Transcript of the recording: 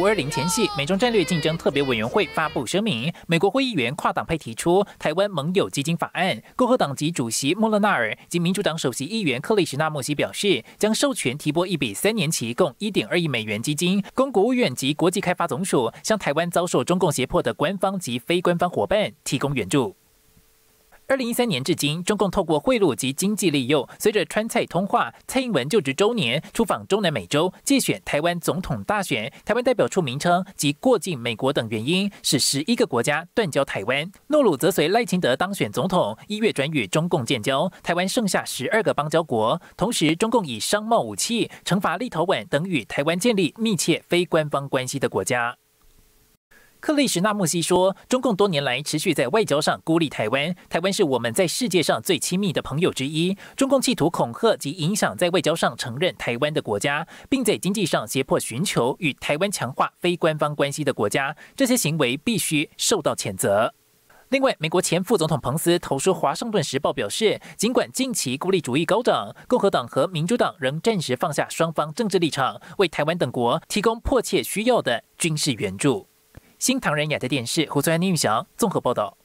五二零前夕，美中战略竞争特别委员会发布声明。美国会议员跨党派提出台湾盟友基金法案。共和党籍主席莫勒纳尔及民主党首席议员克里什纳莫西表示，将授权提拨一笔三年期共一点二亿美元基金，供国务院及国际开发总署向台湾遭受中共胁迫的官方及非官方伙伴提供援助。二零一三年至今，中共透过贿赂及经济利诱，随着川菜通话、蔡英文就职周年出访中南美洲、借选台湾总统大选、台湾代表处名称及过境美国等原因，使十一个国家断交台湾。诺鲁则随赖清德当选总统，一月转与中共建交。台湾剩下十二个邦交国，同时中共以商贸武器惩罚立陶宛等与台湾建立密切非官方关系的国家。克利什纳穆西说：“中共多年来持续在外交上孤立台湾，台湾是我们在世界上最亲密的朋友之一。中共企图恐吓及影响在外交上承认台湾的国家，并在经济上胁迫寻求与台湾强化非官方关系的国家。这些行为必须受到谴责。”另外，美国前副总统彭斯投书《华盛顿时报》表示：“尽管近期孤立主义高涨，共和党和民主党仍暂时放下双方政治立场，为台湾等国提供迫切需要的军事援助。”新唐人亚太电视胡作安、宁玉祥综合报道。